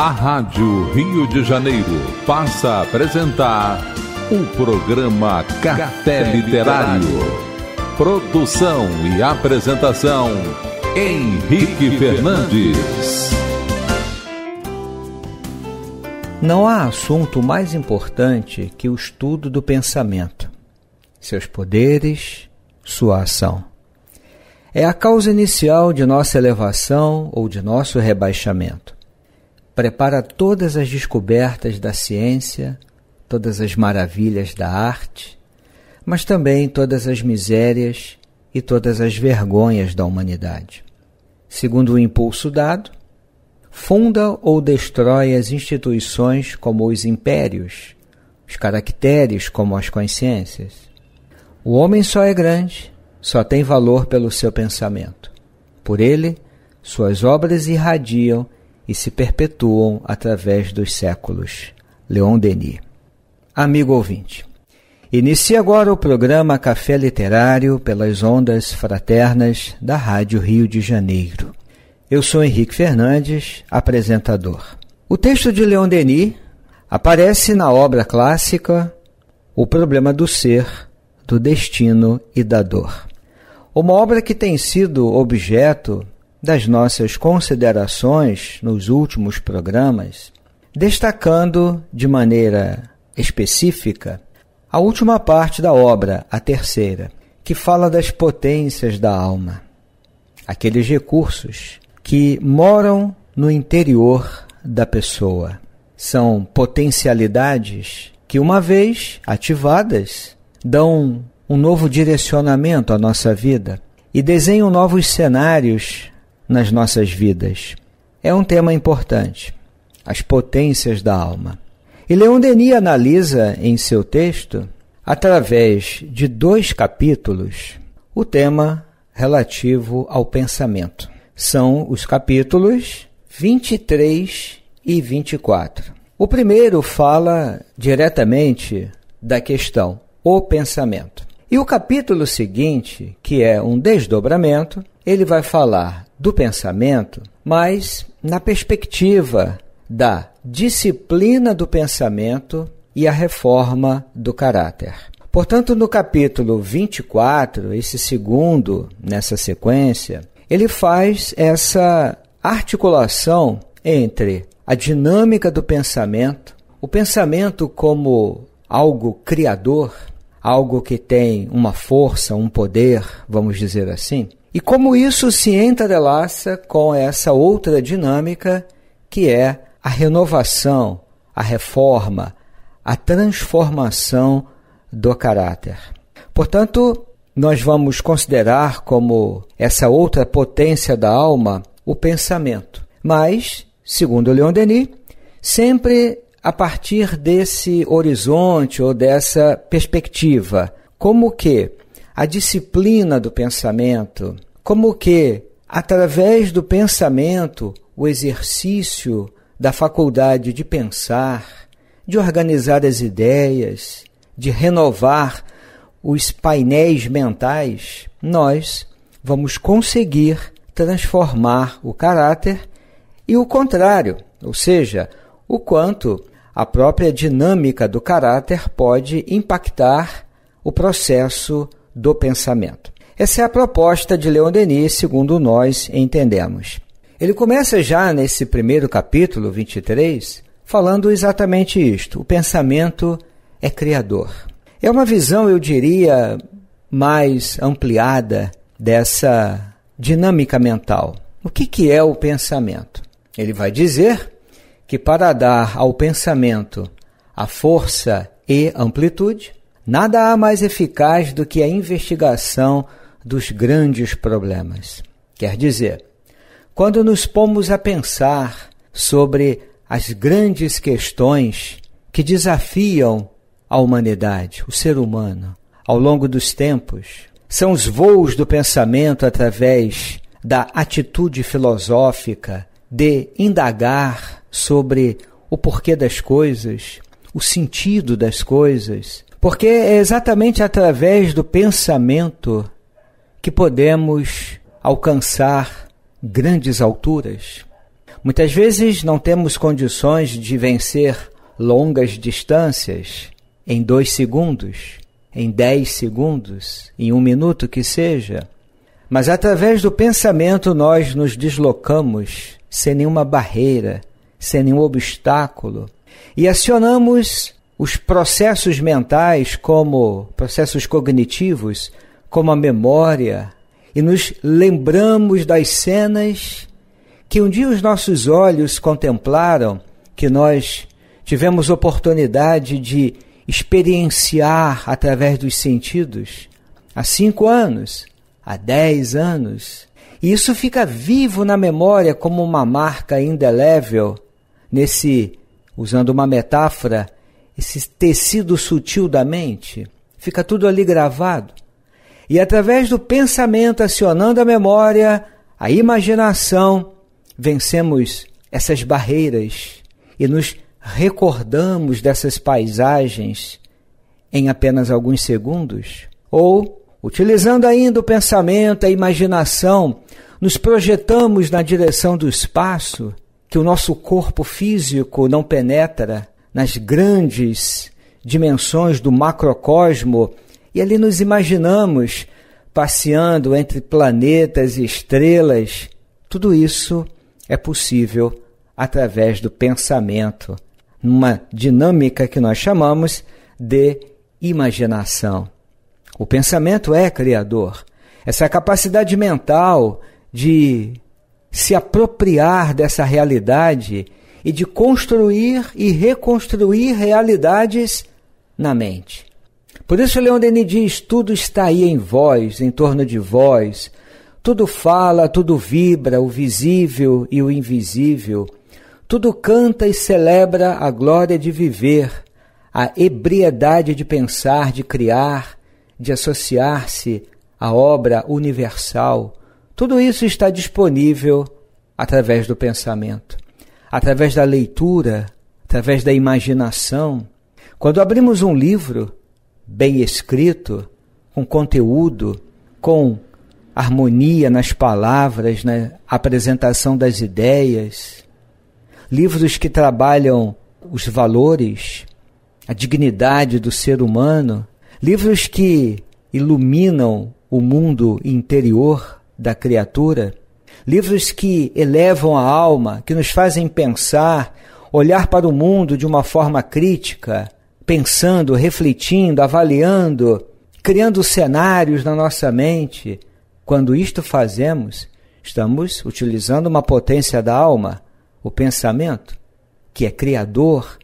A Rádio Rio de Janeiro passa a apresentar o programa Café Literário. Produção e apresentação Henrique Fernandes. Não há assunto mais importante que o estudo do pensamento, seus poderes, sua ação. É a causa inicial de nossa elevação ou de nosso rebaixamento prepara todas as descobertas da ciência, todas as maravilhas da arte, mas também todas as misérias e todas as vergonhas da humanidade. Segundo o impulso dado, funda ou destrói as instituições como os impérios, os caracteres como as consciências. O homem só é grande, só tem valor pelo seu pensamento. Por ele, suas obras irradiam e se perpetuam através dos séculos. Leon Denis. Amigo ouvinte, inicia agora o programa Café Literário pelas ondas fraternas da Rádio Rio de Janeiro. Eu sou Henrique Fernandes, apresentador. O texto de Leon Denis aparece na obra clássica O Problema do Ser, do Destino e da Dor. Uma obra que tem sido objeto das nossas considerações nos últimos programas, destacando de maneira específica a última parte da obra, a terceira, que fala das potências da alma, aqueles recursos que moram no interior da pessoa. São potencialidades que, uma vez ativadas, dão um novo direcionamento à nossa vida e desenham novos cenários nas nossas vidas. É um tema importante, as potências da alma. E Leon Denis analisa em seu texto, através de dois capítulos, o tema relativo ao pensamento. São os capítulos 23 e 24. O primeiro fala diretamente da questão o pensamento. E o capítulo seguinte, que é um desdobramento, ele vai falar do pensamento, mas na perspectiva da disciplina do pensamento e a reforma do caráter. Portanto, no capítulo 24, esse segundo nessa sequência, ele faz essa articulação entre a dinâmica do pensamento, o pensamento como algo criador, algo que tem uma força, um poder, vamos dizer assim, e como isso se entrelaça com essa outra dinâmica que é a renovação, a reforma, a transformação do caráter. Portanto, nós vamos considerar como essa outra potência da alma o pensamento. Mas, segundo Leon Denis, sempre a partir desse horizonte ou dessa perspectiva, como que a disciplina do pensamento, como que, através do pensamento, o exercício da faculdade de pensar, de organizar as ideias, de renovar os painéis mentais, nós vamos conseguir transformar o caráter e o contrário, ou seja, o quanto a própria dinâmica do caráter pode impactar o processo do pensamento. Essa é a proposta de Leon Denis, segundo nós entendemos. Ele começa já nesse primeiro capítulo 23 falando exatamente isto: o pensamento é criador. É uma visão, eu diria, mais ampliada dessa dinâmica mental. O que, que é o pensamento? Ele vai dizer que para dar ao pensamento a força e amplitude, Nada há mais eficaz do que a investigação dos grandes problemas. Quer dizer, quando nos pomos a pensar sobre as grandes questões que desafiam a humanidade, o ser humano, ao longo dos tempos, são os voos do pensamento através da atitude filosófica de indagar sobre o porquê das coisas, o sentido das coisas, porque é exatamente através do pensamento que podemos alcançar grandes alturas. Muitas vezes não temos condições de vencer longas distâncias em dois segundos, em dez segundos, em um minuto que seja. Mas através do pensamento nós nos deslocamos sem nenhuma barreira, sem nenhum obstáculo e acionamos os processos mentais, como processos cognitivos, como a memória, e nos lembramos das cenas que um dia os nossos olhos contemplaram, que nós tivemos oportunidade de experienciar através dos sentidos há cinco anos, há dez anos. E isso fica vivo na memória como uma marca indelével nesse, usando uma metáfora, esse tecido sutil da mente, fica tudo ali gravado. E através do pensamento acionando a memória, a imaginação, vencemos essas barreiras e nos recordamos dessas paisagens em apenas alguns segundos? Ou, utilizando ainda o pensamento, a imaginação, nos projetamos na direção do espaço que o nosso corpo físico não penetra nas grandes dimensões do macrocosmo e ali nos imaginamos passeando entre planetas e estrelas. Tudo isso é possível através do pensamento, numa dinâmica que nós chamamos de imaginação. O pensamento é criador. Essa capacidade mental de se apropriar dessa realidade e de construir e reconstruir realidades na mente. Por isso, Leon Denis diz: tudo está aí em vós, em torno de vós. Tudo fala, tudo vibra, o visível e o invisível. Tudo canta e celebra a glória de viver, a ebriedade de pensar, de criar, de associar-se à obra universal. Tudo isso está disponível através do pensamento através da leitura, através da imaginação. Quando abrimos um livro bem escrito, com conteúdo, com harmonia nas palavras, na né, apresentação das ideias, livros que trabalham os valores, a dignidade do ser humano, livros que iluminam o mundo interior da criatura, livros que elevam a alma, que nos fazem pensar, olhar para o mundo de uma forma crítica, pensando, refletindo, avaliando, criando cenários na nossa mente. Quando isto fazemos, estamos utilizando uma potência da alma, o pensamento, que é criador,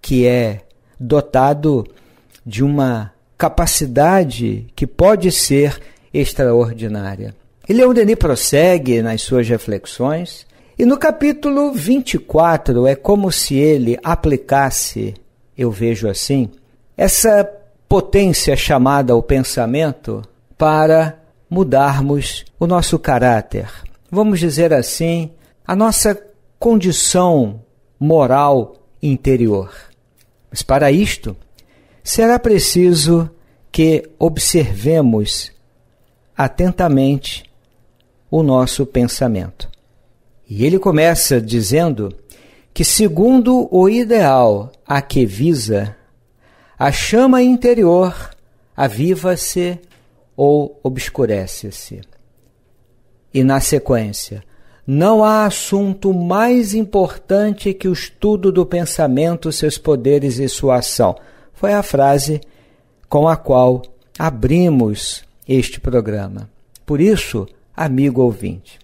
que é dotado de uma capacidade que pode ser extraordinária. E Leon é Denis prossegue nas suas reflexões, e no capítulo 24 é como se ele aplicasse, eu vejo assim, essa potência chamada o pensamento para mudarmos o nosso caráter. Vamos dizer assim, a nossa condição moral interior. Mas para isto, será preciso que observemos atentamente o nosso pensamento. E ele começa dizendo que, segundo o ideal a que visa, a chama interior aviva-se ou obscurece-se. E na sequência, não há assunto mais importante que o estudo do pensamento, seus poderes e sua ação. Foi a frase com a qual abrimos este programa. Por isso, amigo ouvinte.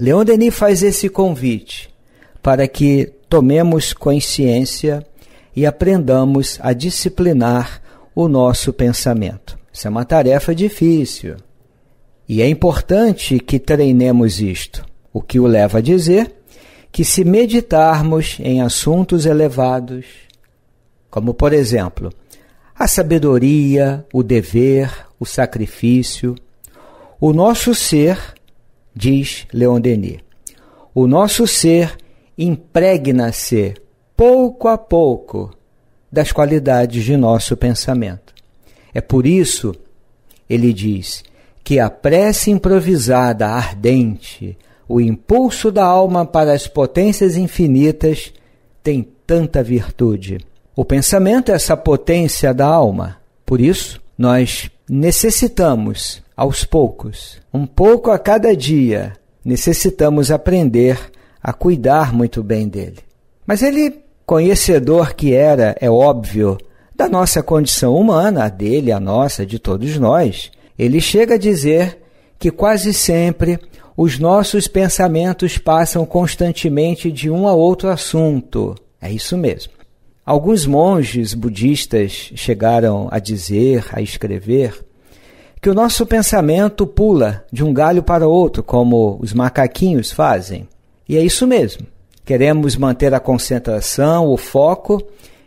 Leon Denis faz esse convite para que tomemos consciência e aprendamos a disciplinar o nosso pensamento. Isso é uma tarefa difícil. E é importante que treinemos isto, o que o leva a dizer que, se meditarmos em assuntos elevados, como por exemplo, a sabedoria, o dever, o sacrifício, o nosso ser, diz Leon Denis, o nosso ser impregna-se pouco a pouco das qualidades de nosso pensamento. É por isso, ele diz, que a prece improvisada, ardente, o impulso da alma para as potências infinitas tem tanta virtude. O pensamento é essa potência da alma. Por isso, nós necessitamos aos poucos, um pouco a cada dia, necessitamos aprender a cuidar muito bem dele. Mas ele, conhecedor que era, é óbvio, da nossa condição humana, a dele, a nossa, de todos nós, ele chega a dizer que quase sempre os nossos pensamentos passam constantemente de um a outro assunto. É isso mesmo. Alguns monges budistas chegaram a dizer, a escrever, que o nosso pensamento pula de um galho para outro, como os macaquinhos fazem. E é isso mesmo. Queremos manter a concentração, o foco,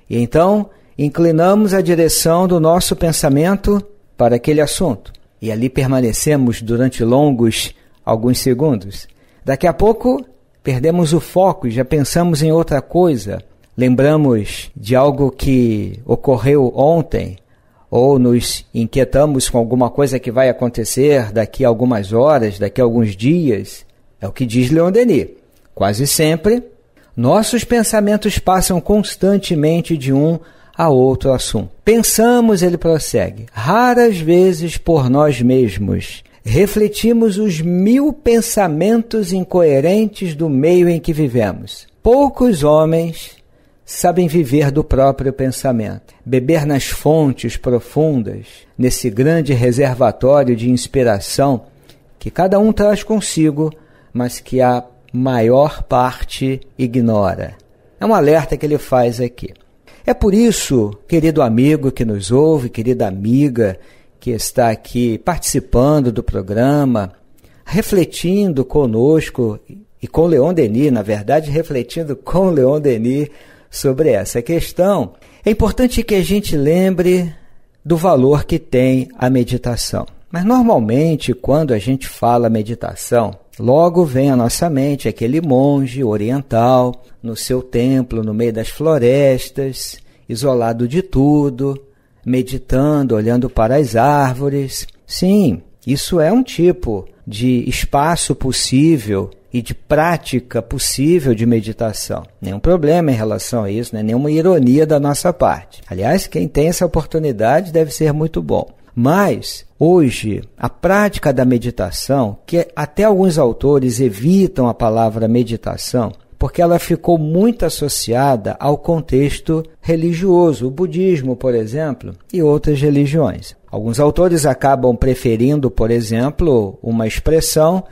e então inclinamos a direção do nosso pensamento para aquele assunto. E ali permanecemos durante longos alguns segundos. Daqui a pouco perdemos o foco, já pensamos em outra coisa, lembramos de algo que ocorreu ontem ou nos inquietamos com alguma coisa que vai acontecer daqui a algumas horas, daqui a alguns dias. É o que diz Leon Denis. Quase sempre, nossos pensamentos passam constantemente de um a outro assunto. Pensamos, ele prossegue, raras vezes por nós mesmos. Refletimos os mil pensamentos incoerentes do meio em que vivemos. Poucos homens sabem viver do próprio pensamento. Beber nas fontes profundas, nesse grande reservatório de inspiração que cada um traz consigo, mas que a maior parte ignora. É um alerta que ele faz aqui. É por isso, querido amigo que nos ouve, querida amiga que está aqui participando do programa, refletindo conosco e com Leon Denis, na verdade, refletindo com Leon Denis sobre essa questão, é importante que a gente lembre do valor que tem a meditação. Mas normalmente, quando a gente fala meditação, logo vem à nossa mente aquele monge oriental no seu templo, no meio das florestas, isolado de tudo, meditando, olhando para as árvores. Sim, isso é um tipo de espaço possível e de prática possível de meditação. Nenhum problema em relação a isso, né? nenhuma ironia da nossa parte. Aliás, quem tem essa oportunidade deve ser muito bom. Mas hoje a prática da meditação, que até alguns autores evitam a palavra meditação, porque ela ficou muito associada ao contexto religioso, o budismo, por exemplo, e outras religiões. Alguns autores acabam preferindo, por exemplo, uma expressão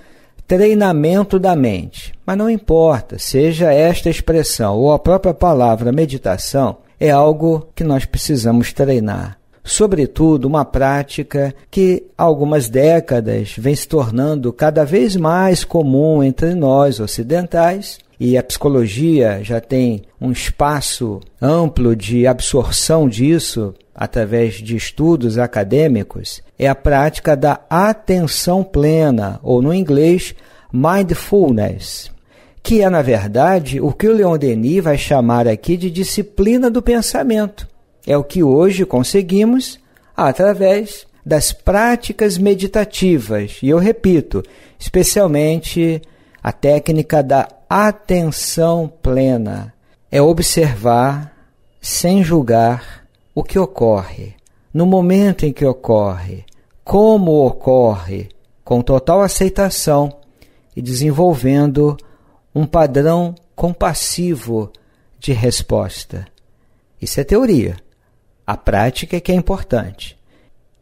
treinamento da mente. Mas não importa, seja esta expressão ou a própria palavra meditação, é algo que nós precisamos treinar. Sobretudo, uma prática que há algumas décadas vem se tornando cada vez mais comum entre nós ocidentais e a psicologia já tem um espaço amplo de absorção disso através de estudos acadêmicos, é a prática da atenção plena, ou no inglês, mindfulness, que é, na verdade, o que o Leon Denis vai chamar aqui de disciplina do pensamento. É o que hoje conseguimos através das práticas meditativas, e eu repito, especialmente a técnica da atenção plena é observar, sem julgar, o que ocorre, no momento em que ocorre, como ocorre, com total aceitação e desenvolvendo um padrão compassivo de resposta. Isso é teoria. A prática é que é importante.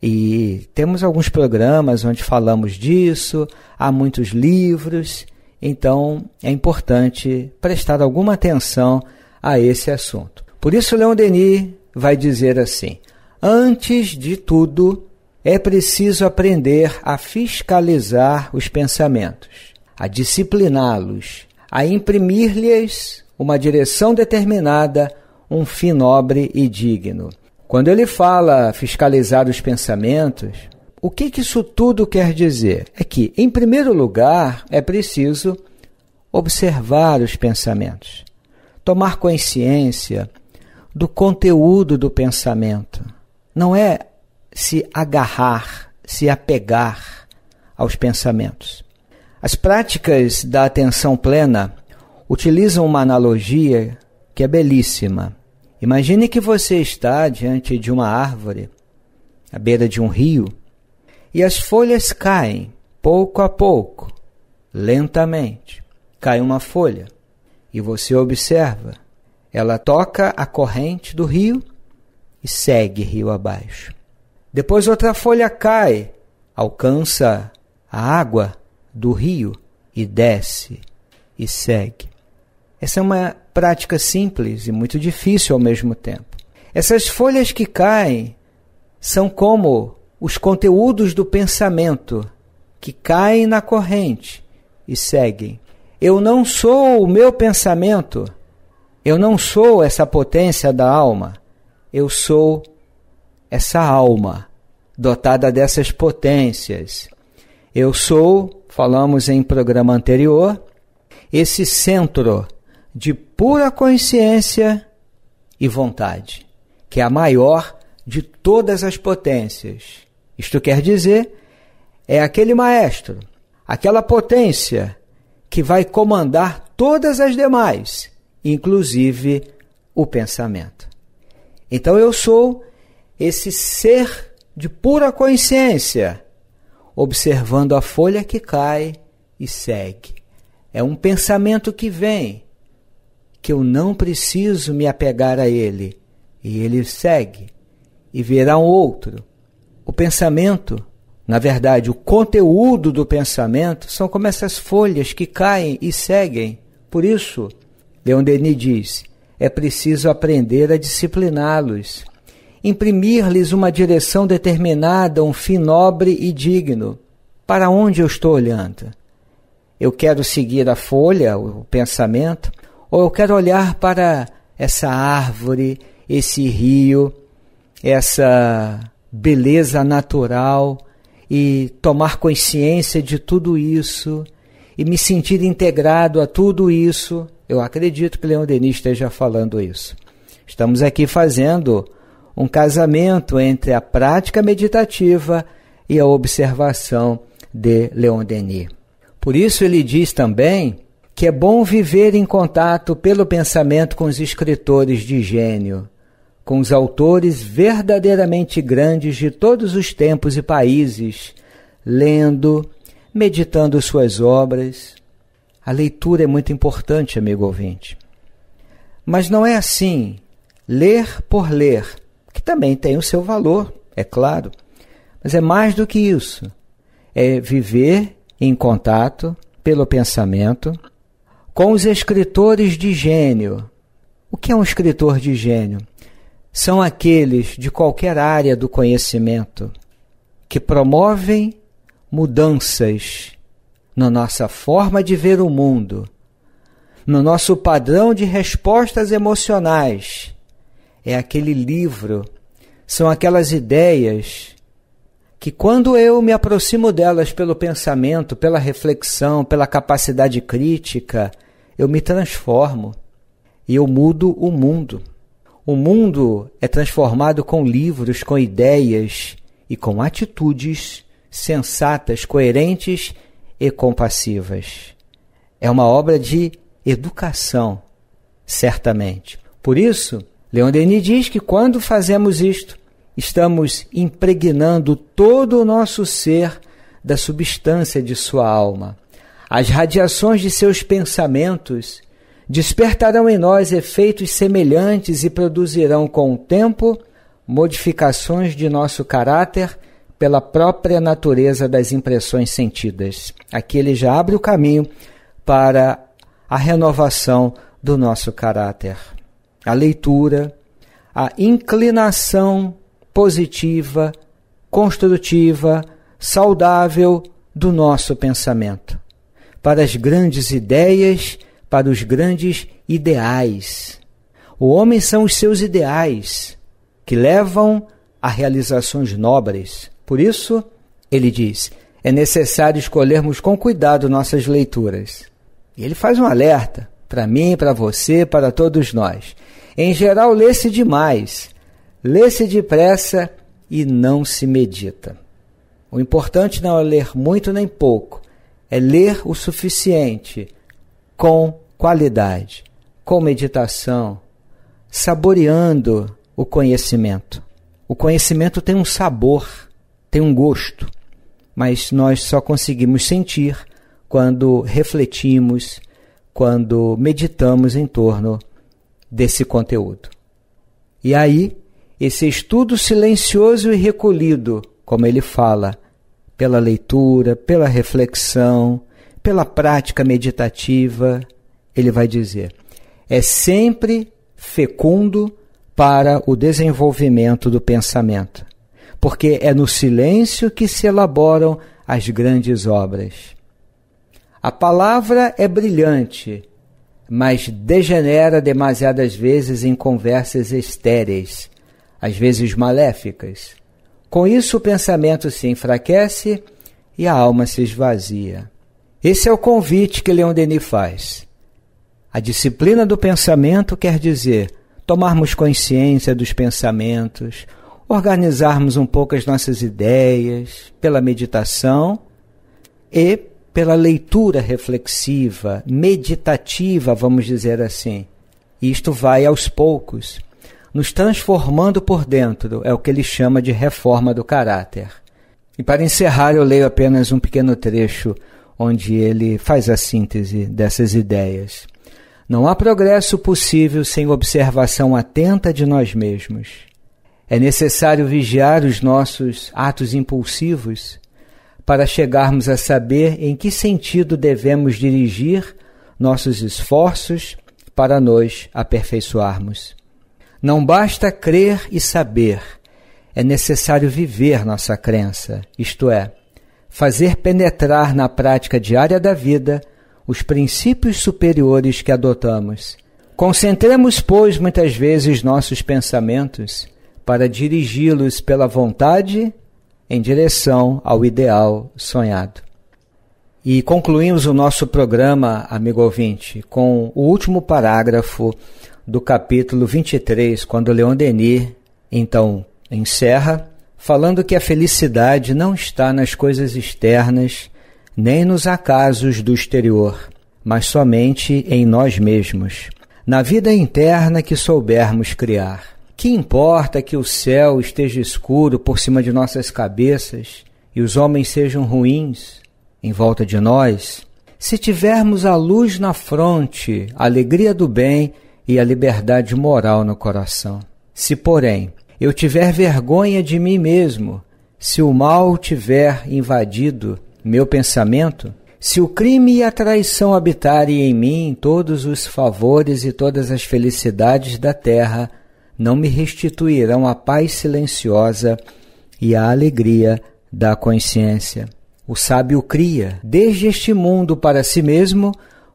E temos alguns programas onde falamos disso, há muitos livros então é importante prestar alguma atenção a esse assunto. Por isso, Leon Denis vai dizer assim: antes de tudo, é preciso aprender a fiscalizar os pensamentos, a discipliná-los, a imprimir-lhes uma direção determinada, um fim nobre e digno. Quando ele fala fiscalizar os pensamentos, o que, que isso tudo quer dizer? É que, em primeiro lugar, é preciso observar os pensamentos, tomar consciência do conteúdo do pensamento. Não é se agarrar, se apegar aos pensamentos. As práticas da atenção plena utilizam uma analogia que é belíssima. Imagine que você está diante de uma árvore, à beira de um rio, e as folhas caem pouco a pouco, lentamente. Cai uma folha e você observa, ela toca a corrente do rio e segue rio abaixo. Depois outra folha cai, alcança a água do rio e desce e segue. Essa é uma prática simples e muito difícil ao mesmo tempo. Essas folhas que caem são como os conteúdos do pensamento que caem na corrente e seguem. Eu não sou o meu pensamento, eu não sou essa potência da alma, eu sou essa alma dotada dessas potências. Eu sou, falamos em programa anterior, esse centro de pura consciência e vontade, que é a maior de todas as potências. Isto quer dizer, é aquele maestro, aquela potência que vai comandar todas as demais, inclusive o pensamento. Então eu sou esse ser de pura consciência, observando a folha que cai e segue. É um pensamento que vem, que eu não preciso me apegar a ele, e ele segue, e virá um outro o pensamento, na verdade, o conteúdo do pensamento são como essas folhas que caem e seguem. Por isso, Leon Denis diz: é preciso aprender a discipliná-los, imprimir-lhes uma direção determinada, um fim nobre e digno. Para onde eu estou olhando? Eu quero seguir a folha, o pensamento, ou eu quero olhar para essa árvore, esse rio, essa beleza natural e tomar consciência de tudo isso e me sentir integrado a tudo isso. Eu acredito que Leon Denis esteja falando isso. Estamos aqui fazendo um casamento entre a prática meditativa e a observação de Leon Denis. Por isso ele diz também que é bom viver em contato pelo pensamento com os escritores de gênio, com os autores verdadeiramente grandes de todos os tempos e países, lendo, meditando suas obras. A leitura é muito importante, amigo ouvinte. Mas não é assim, ler por ler, que também tem o seu valor, é claro, mas é mais do que isso. É viver em contato, pelo pensamento, com os escritores de gênio. O que é um escritor de gênio? são aqueles de qualquer área do conhecimento que promovem mudanças na nossa forma de ver o mundo, no nosso padrão de respostas emocionais. É aquele livro, são aquelas ideias que, quando eu me aproximo delas pelo pensamento, pela reflexão, pela capacidade crítica, eu me transformo e eu mudo o mundo. O mundo é transformado com livros, com ideias e com atitudes sensatas, coerentes e compassivas. É uma obra de educação, certamente. Por isso, Leon Denis diz que quando fazemos isto, estamos impregnando todo o nosso ser da substância de sua alma. As radiações de seus pensamentos despertarão em nós efeitos semelhantes e produzirão com o tempo modificações de nosso caráter pela própria natureza das impressões sentidas. Aqui ele já abre o caminho para a renovação do nosso caráter. A leitura, a inclinação positiva, construtiva, saudável do nosso pensamento para as grandes ideias para os grandes ideais. O homem são os seus ideais, que levam a realizações nobres. Por isso, ele diz: é necessário escolhermos com cuidado nossas leituras. E ele faz um alerta para mim, para você, para todos nós. Em geral, lê-se demais, lê-se depressa e não se medita. O importante não é ler muito nem pouco, é ler o suficiente, com qualidade, com meditação, saboreando o conhecimento. O conhecimento tem um sabor, tem um gosto, mas nós só conseguimos sentir quando refletimos, quando meditamos em torno desse conteúdo. E aí, esse estudo silencioso e recolhido, como ele fala, pela leitura, pela reflexão, pela prática meditativa, ele vai dizer, é sempre fecundo para o desenvolvimento do pensamento, porque é no silêncio que se elaboram as grandes obras. A palavra é brilhante, mas degenera demasiadas vezes em conversas estéreis, às vezes maléficas. Com isso, o pensamento se enfraquece e a alma se esvazia. Esse é o convite que Leon Denis faz. A disciplina do pensamento quer dizer tomarmos consciência dos pensamentos, organizarmos um pouco as nossas ideias pela meditação e pela leitura reflexiva, meditativa, vamos dizer assim. Isto vai aos poucos, nos transformando por dentro, é o que ele chama de reforma do caráter. E para encerrar, eu leio apenas um pequeno trecho onde ele faz a síntese dessas ideias. Não há progresso possível sem observação atenta de nós mesmos. É necessário vigiar os nossos atos impulsivos para chegarmos a saber em que sentido devemos dirigir nossos esforços para nos aperfeiçoarmos. Não basta crer e saber, é necessário viver nossa crença, isto é, fazer penetrar na prática diária da vida os princípios superiores que adotamos. Concentremos, pois, muitas vezes nossos pensamentos para dirigi-los pela vontade em direção ao ideal sonhado. E concluímos o nosso programa, amigo ouvinte, com o último parágrafo do capítulo 23, quando Leon Denis então encerra, falando que a felicidade não está nas coisas externas, nem nos acasos do exterior, mas somente em nós mesmos, na vida interna que soubermos criar. Que importa que o céu esteja escuro por cima de nossas cabeças e os homens sejam ruins em volta de nós, se tivermos a luz na fronte, a alegria do bem e a liberdade moral no coração. Se, porém, eu tiver vergonha de mim mesmo, se o mal tiver invadido meu pensamento, se o crime e a traição habitarem em mim todos os favores e todas as felicidades da terra, não me restituirão a paz silenciosa e a alegria da consciência. O sábio cria, desde este mundo para si mesmo,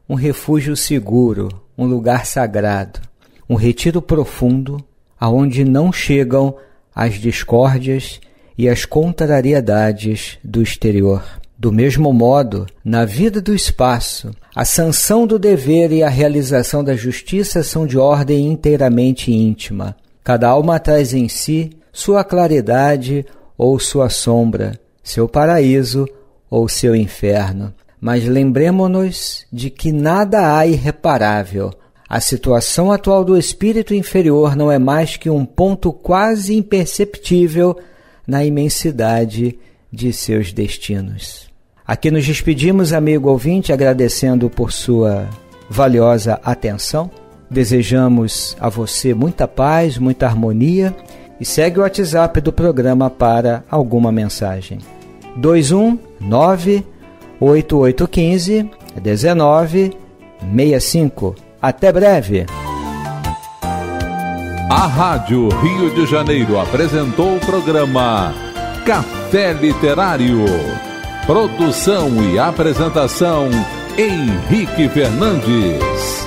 um refúgio seguro, um lugar sagrado, um retiro profundo, aonde não chegam as discórdias e as contrariedades do exterior. Do mesmo modo, na vida do espaço, a sanção do dever e a realização da justiça são de ordem inteiramente íntima. Cada alma traz em si sua claridade ou sua sombra, seu paraíso ou seu inferno. Mas lembremos-nos de que nada há irreparável. A situação atual do espírito inferior não é mais que um ponto quase imperceptível na imensidade de seus destinos. Aqui nos despedimos, amigo ouvinte, agradecendo por sua valiosa atenção. Desejamos a você muita paz, muita harmonia e segue o WhatsApp do programa para alguma mensagem. 219 8815 1965. Até breve. A Rádio Rio de Janeiro apresentou o programa Café Literário Produção e apresentação Henrique Fernandes.